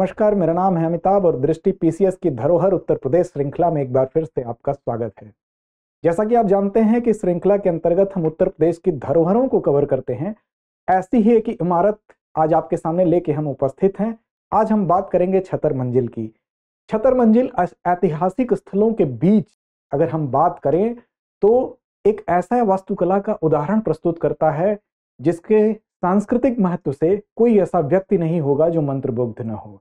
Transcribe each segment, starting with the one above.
नमस्कार मेरा नाम है अमिताभ और दृष्टि पीसीएस की धरोहर उत्तर प्रदेश श्रृंखला में एक बार फिर से आपका स्वागत है जैसा कि आप जानते हैं कि श्रृंखला के अंतर्गत हम उत्तर प्रदेश की धरोहरों को कवर करते हैं ऐसी ही एक इमारत आज आपके सामने लेके हम उपस्थित हैं आज हम बात करेंगे छतर मंजिल की छतर मंजिल ऐतिहासिक स्थलों के बीच अगर हम बात करें तो एक ऐसा वास्तुकला का उदाहरण प्रस्तुत करता है जिसके सांस्कृतिक महत्व से कोई ऐसा व्यक्ति नहीं होगा जो मंत्रबुग्ध न हो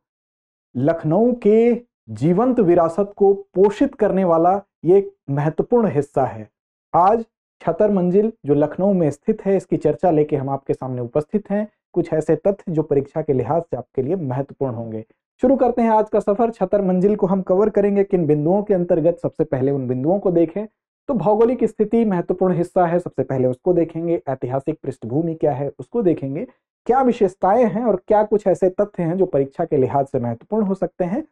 लखनऊ के जीवंत विरासत को पोषित करने वाला ये एक महत्वपूर्ण हिस्सा है आज छतर मंजिल जो लखनऊ में स्थित है इसकी चर्चा लेके हम आपके सामने उपस्थित हैं कुछ ऐसे तथ्य जो परीक्षा के लिहाज से आपके लिए महत्वपूर्ण होंगे शुरू करते हैं आज का सफर छतर मंजिल को हम कवर करेंगे किन बिंदुओं के अंतर्गत सबसे पहले उन बिंदुओं को देखें तो भौगोलिक स्थिति महत्वपूर्ण हिस्सा है सबसे पहले उसको देखेंगे ऐतिहासिक पृष्ठभूमि क्या है उसको देखेंगे क्या विशेषताएं हैं और क्या कुछ ऐसे तथ्य हैं जो परीक्षा के लिहाज से महत्वपूर्ण हो सकते हैं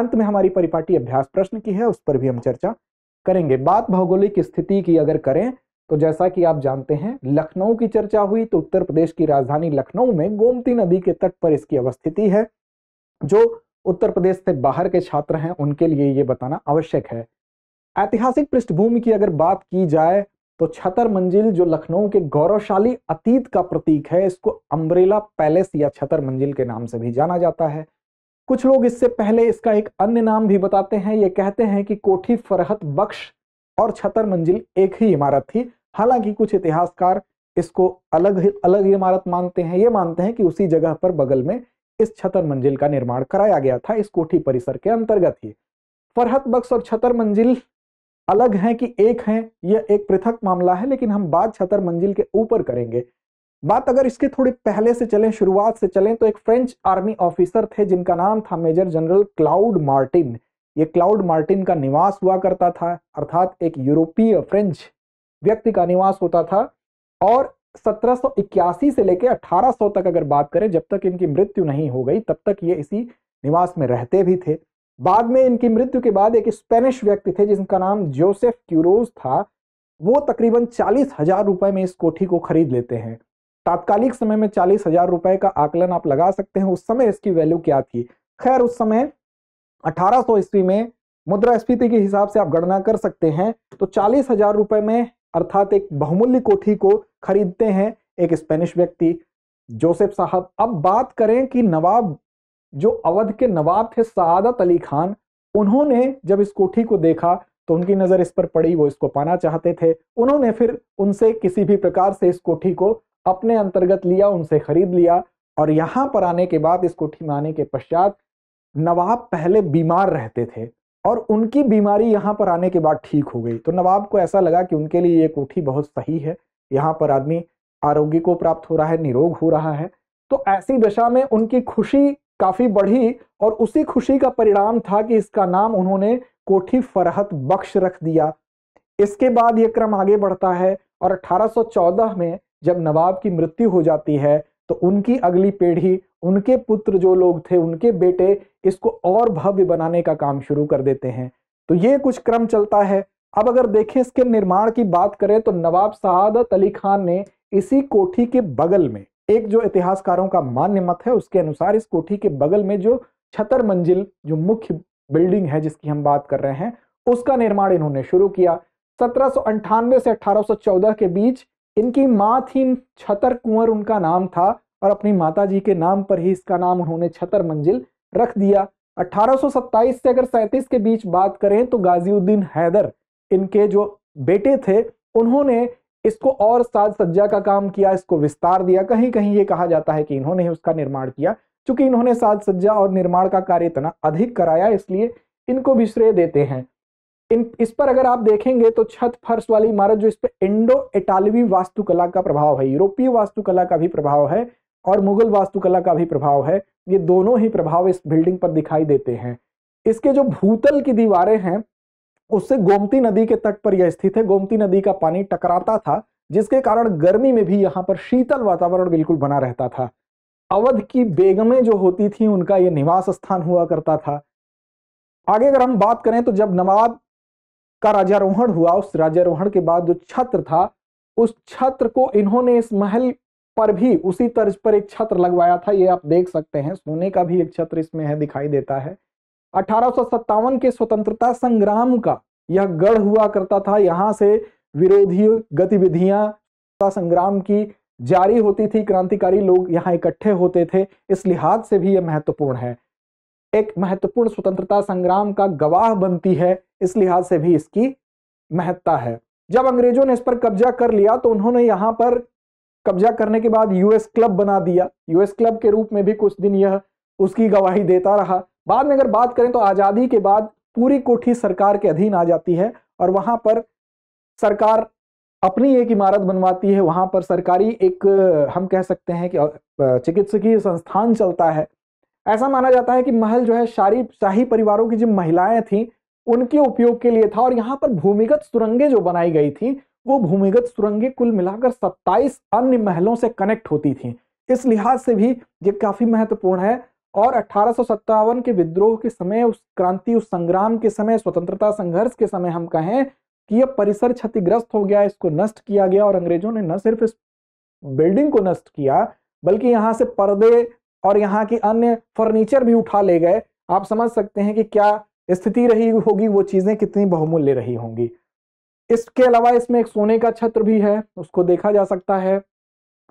अंत में हमारी परिपाटी अभ्यास प्रश्न की है उस पर भी हम चर्चा करेंगे बात भौगोलिक स्थिति की अगर करें तो जैसा कि आप जानते हैं लखनऊ की चर्चा हुई तो उत्तर प्रदेश की राजधानी लखनऊ में गोमती नदी के तट पर इसकी अवस्थिति है जो उत्तर प्रदेश से बाहर के छात्र हैं उनके लिए ये बताना आवश्यक है ऐतिहासिक पृष्ठभूमि की अगर बात की जाए तो छतर मंजिल जो लखनऊ के गौरवशाली अतीत का प्रतीक है इसको अम्ब्रेला पैलेस या छतर मंजिल के नाम से भी जाना जाता है कुछ लोग इससे पहले इसका एक अन्य नाम भी बताते हैं ये कहते हैं कि कोठी फरहत बख्श और छतर मंजिल एक ही इमारत थी हालांकि कुछ इतिहासकार इसको अलग अलग इमारत मानते हैं ये मानते हैं कि उसी जगह पर बगल में इस छतर मंजिल का निर्माण कराया गया था इस कोठी परिसर के अंतर्गत ही फरहत बख्श और छतर मंजिल अलग हैं कि एक हैं यह एक पृथक मामला है लेकिन हम बात छतर मंजिल के ऊपर करेंगे बात अगर इसके थोड़ी पहले से चलें शुरुआत से चलें तो एक फ्रेंच आर्मी ऑफिसर थे जिनका नाम था मेजर जनरल क्लाउड मार्टिन ये क्लाउड मार्टिन का निवास हुआ करता था अर्थात एक यूरोपीय फ्रेंच व्यक्ति का निवास होता था और 1781 से लेकर 1800 तक अगर बात करें जब तक इनकी मृत्यु नहीं हो गई तब तक ये इसी निवास में रहते भी थे बाद में इनकी मृत्यु के बाद एक स्पेनिश व्यक्ति थे जिनका नाम जोसेफ क्यूरोज था वो तकरीबन चालीस हजार रुपए में इस कोठी को खरीद लेते हैं तात्कालिक समय में चालीस हजार रुपए का आकलन आप लगा सकते हैं उस समय इसकी वैल्यू क्या थी खैर उस समय 1800 ईस्वी में मुद्रा स्फीति के हिसाब से आप गणना कर सकते हैं तो चालीस हजार रुपए में अर्थात एक बहुमूल्य कोठी को खरीदते हैं एक स्पेनिश व्यक्ति जोसेफ साहब अब बात करें कि नवाब जो अवध के नवाब थे सादत अली खान उन्होंने जब इस कोठी को देखा तो उनकी नज़र इस पर पड़ी वो इसको पाना चाहते थे उन्होंने फिर उनसे किसी भी प्रकार से इस कोठी को अपने अंतर्गत लिया उनसे खरीद लिया और यहाँ पर आने के बाद इस कोठी में आने के पश्चात नवाब पहले बीमार रहते थे और उनकी बीमारी यहाँ पर आने के बाद ठीक हो गई तो नवाब को ऐसा लगा कि उनके लिए ये कोठी बहुत सही है यहाँ पर आदमी आरोग्य को प्राप्त हो रहा है निरोग हो रहा है तो ऐसी दशा में उनकी खुशी काफ़ी बढ़ी और उसी खुशी का परिणाम था कि इसका नाम उन्होंने कोठी फरहत बख्श रख दिया इसके बाद यह क्रम आगे बढ़ता है और 1814 में जब नवाब की मृत्यु हो जाती है तो उनकी अगली पीढ़ी उनके पुत्र जो लोग थे उनके बेटे इसको और भव्य बनाने का काम शुरू कर देते हैं तो ये कुछ क्रम चलता है अब अगर देखें इसके निर्माण की बात करें तो नवाब सहादत अली खान ने इसी कोठी के बगल में एक जो इतिहासकारों का मान्य मत है उसके अनुसार इस कोठी के बगल में जो छतर मंजिल जो मुख्य बिल्डिंग है जिसकी हम बात कर रहे हैं उसका निर्माण इन्होंने शुरू किया सत्रह से अठारह के बीच इनकी माँ थी छतर कुंवर उनका नाम था और अपनी माता जी के नाम पर ही इसका नाम उन्होंने छतर मंजिल रख दिया 1827 से अगर सैंतीस के बीच बात करें तो गाजीउद्दीन हैदर इनके जो बेटे थे उन्होंने इसको और साज सज्जा का काम किया इसको विस्तार दिया कहीं कहीं ये कहा जाता है कि इन्होंने ही उसका निर्माण किया चूंकि इन्होंने साज सज्जा और निर्माण का कार्य इतना अधिक कराया इसलिए इनको भी श्रेय देते हैं इन इस पर अगर आप देखेंगे तो छत फर्श वाली इमारत जो इस पर इंडो इटालवी वास्तुकला का प्रभाव है यूरोपीय वास्तुकला का भी प्रभाव है और मुगल वास्तुकला का भी प्रभाव है ये दोनों ही प्रभाव इस बिल्डिंग पर दिखाई देते हैं इसके जो भूतल की दीवारें हैं उससे गोमती नदी के तट पर यह स्थित है गोमती नदी का पानी टकराता था जिसके कारण गर्मी में भी यहाँ पर शीतल वातावरण बिल्कुल बना रहता था अवध की बेगमें जो होती थी उनका ये निवास स्थान हुआ करता था आगे अगर हम बात करें तो जब नवाब का राजारोहण हुआ उस राजारोहण के बाद जो छत्र था उस छत्र को इन्होंने इस महल पर भी उसी तर्ज पर एक छत्र लगवाया था ये आप देख सकते हैं सोने का भी एक छत्र इसमें है दिखाई देता है अठारह के स्वतंत्रता संग्राम का यह गढ़ हुआ करता था यहाँ से विरोधी गतिविधियां संग्राम की जारी होती थी क्रांतिकारी लोग यहाँ इकट्ठे होते थे इस लिहाज से भी यह महत्वपूर्ण है एक महत्वपूर्ण स्वतंत्रता संग्राम का गवाह बनती है इस लिहाज से भी इसकी महत्ता है जब अंग्रेजों ने इस पर कब्जा कर लिया तो उन्होंने यहाँ पर कब्जा करने के बाद यूएस क्लब बना दिया यूएस क्लब के रूप में भी कुछ दिन यह उसकी गवाही देता रहा बाद में अगर बात करें तो आज़ादी के बाद पूरी कोठी सरकार के अधीन आ जाती है और वहां पर सरकार अपनी एक इमारत बनवाती है वहां पर सरकारी एक हम कह सकते हैं कि चिकित्सकीय संस्थान चलता है ऐसा माना जाता है कि महल जो है शारी शाही परिवारों की जो महिलाएं थीं उनके उपयोग के लिए था और यहाँ पर भूमिगत सुरंगें जो बनाई गई थी वो भूमिगत सुरंगें कुल मिलाकर 27 अन्य महलों से कनेक्ट होती थीं इस लिहाज से भी ये काफ़ी महत्वपूर्ण है और अठारह के विद्रोह के समय उस क्रांति उस संग्राम के समय स्वतंत्रता संघर्ष के समय हम कहें कि यह परिसर क्षतिग्रस्त हो गया इसको नष्ट किया गया और अंग्रेजों ने न सिर्फ इस बिल्डिंग को नष्ट किया बल्कि यहाँ से पर्दे और यहाँ की अन्य फर्नीचर भी उठा ले गए आप समझ सकते हैं कि क्या स्थिति रही होगी वो चीज़ें कितनी बहुमूल्य रही होंगी इसके अलावा इसमें एक सोने का छत्र भी है उसको देखा जा सकता है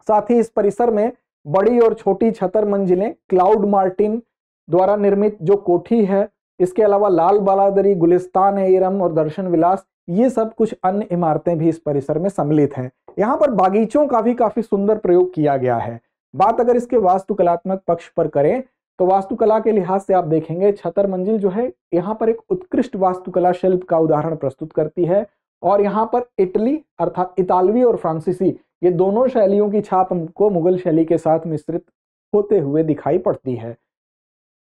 साथ ही इस परिसर में बड़ी और छोटी छतर मंजिलें क्लाउड मार्टिन द्वारा निर्मित जो कोठी है इसके अलावा लाल बालादरी गुलिस्तान एरम और दर्शन विलास ये सब कुछ अन्य इमारतें भी इस परिसर में सम्मिलित हैं यहाँ पर बागीचों का भी काफी सुंदर प्रयोग किया गया है बात अगर इसके वास्तुकलात्मक पक्ष पर करें तो वास्तुकला के लिहाज से आप देखेंगे छतर मंजिल जो है यहाँ पर एक उत्कृष्ट वास्तुकला शिल्प का उदाहरण प्रस्तुत करती है और यहाँ पर इटली अर्थात इतालवी और फ्रांसीसी ये दोनों शैलियों की छाप हमको मुगल शैली के साथ मिश्रित होते हुए दिखाई पड़ती है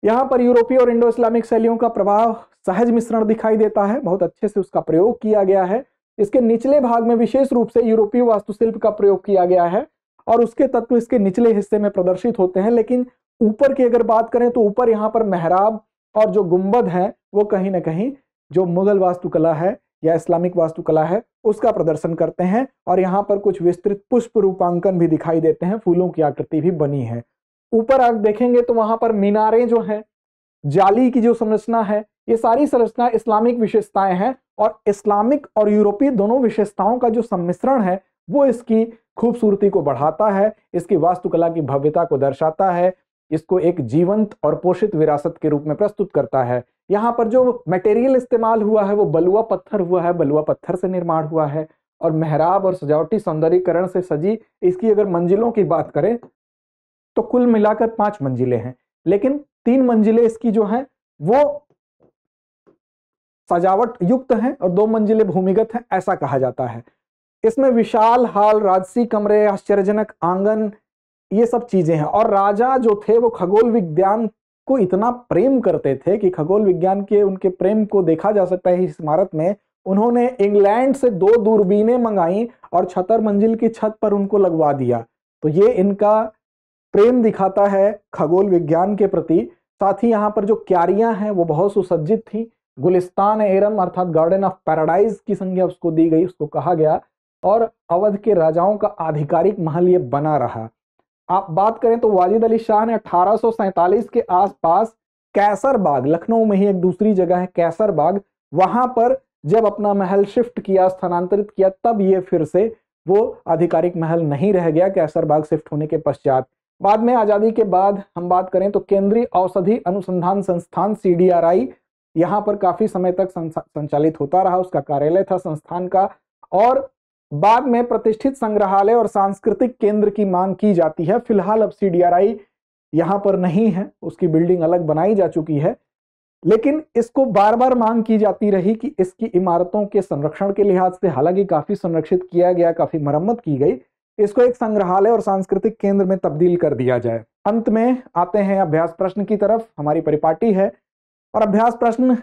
यहाँ पर यूरोपीय और इंडो इस्लामिक शैलियों का प्रभाव सहज मिश्रण दिखाई देता है बहुत अच्छे से उसका प्रयोग किया गया है इसके निचले भाग में विशेष रूप से यूरोपीय वास्तुशिल्प का प्रयोग किया गया है और उसके तत्व इसके निचले हिस्से में प्रदर्शित होते हैं लेकिन ऊपर की अगर बात करें तो ऊपर यहाँ पर मेहराब और जो गुम्बद है वो कहीं ना कहीं जो मुगल वास्तुकला है या इस्लामिक वास्तुकला है उसका प्रदर्शन करते हैं और यहाँ पर कुछ विस्तृत पुष्प रूपांकन भी दिखाई देते हैं फूलों की आकृति भी बनी है ऊपर आप देखेंगे तो वहां पर मीनारे जो हैं जाली की जो संरचना है ये सारी संरचना इस्लामिक विशेषताएं हैं और इस्लामिक और यूरोपीय दोनों विशेषताओं का जो सम्मिश्रण है वो इसकी खूबसूरती को बढ़ाता है इसकी वास्तुकला की भव्यता को दर्शाता है इसको एक जीवंत और पोषित विरासत के रूप में प्रस्तुत करता है यहाँ पर जो मटेरियल इस्तेमाल हुआ है वो बलुआ पत्थर हुआ है बलुआ पत्थर से निर्माण हुआ है और मेहराब और सजावटी सौंदर्यकरण से सजी इसकी अगर मंजिलों की बात करें तो कुल मिलाकर पांच मंजिलें हैं लेकिन तीन मंजिलें इसकी जो है वो सजावट युक्त हैं और दो मंजिलें भूमिगत हैं ऐसा कहा जाता है इसमें विशाल हाल राजसी कमरे आश्चर्यजनक आंगन ये सब चीजें हैं और राजा जो थे वो खगोल विज्ञान को इतना प्रेम करते थे कि खगोल विज्ञान के उनके प्रेम को देखा जा सकता है इस इमारत में उन्होंने इंग्लैंड से दो दूरबीनें मंगाई और छतर मंजिल की छत पर उनको लगवा दिया तो ये इनका प्रेम दिखाता है खगोल विज्ञान के प्रति साथ ही यहाँ पर जो क्यारियां हैं वो बहुत सुसज्जित थी गुलिस्तान एरम अर्थात गार्डन ऑफ पैराडाइज की संज्ञा उसको दी गई उसको कहा गया और अवध के राजाओं का आधिकारिक महल ये बना रहा आप बात करें तो वाजिद अली शाह ने अठारह के आसपास कैसरबाग लखनऊ में ही एक दूसरी जगह है कैसरबाग वहां पर जब अपना महल शिफ्ट किया स्थानांतरित किया तब ये फिर से वो आधिकारिक महल नहीं रह गया कैसरबाग शिफ्ट होने के पश्चात बाद में आज़ादी के बाद हम बात करें तो केंद्रीय औषधि अनुसंधान संस्थान सी डी आर आई यहाँ पर काफ़ी समय तक संचालित होता रहा उसका कार्यालय था संस्थान का और बाद में प्रतिष्ठित संग्रहालय और सांस्कृतिक केंद्र की मांग की जाती है फिलहाल अब सीडीआरआई यहां पर नहीं है उसकी बिल्डिंग अलग बनाई जा चुकी है लेकिन इसको बार बार मांग की जाती रही कि इसकी इमारतों के संरक्षण के लिहाज से हालांकि काफी संरक्षित किया गया काफी मरम्मत की गई इसको एक संग्रहालय और सांस्कृतिक केंद्र में तब्दील कर दिया जाए अंत में आते हैं अभ्यास प्रश्न की तरफ हमारी परिपाटी है और अभ्यास प्रश्न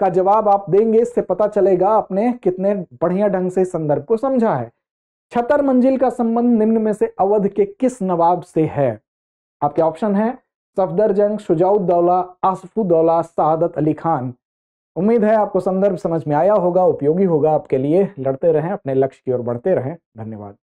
का जवाब आप देंगे इससे पता चलेगा आपने कितने बढ़िया ढंग से संदर्भ को समझा है छतर मंजिल का संबंध निम्न में से अवध के किस नवाब से है आपके ऑप्शन है सफदरजंग शुजाउदौला आसफुद्दौला सहादत अली खान उम्मीद है आपको संदर्भ समझ में आया होगा उपयोगी होगा आपके लिए लड़ते रहें अपने लक्ष्य की ओर बढ़ते रहें धन्यवाद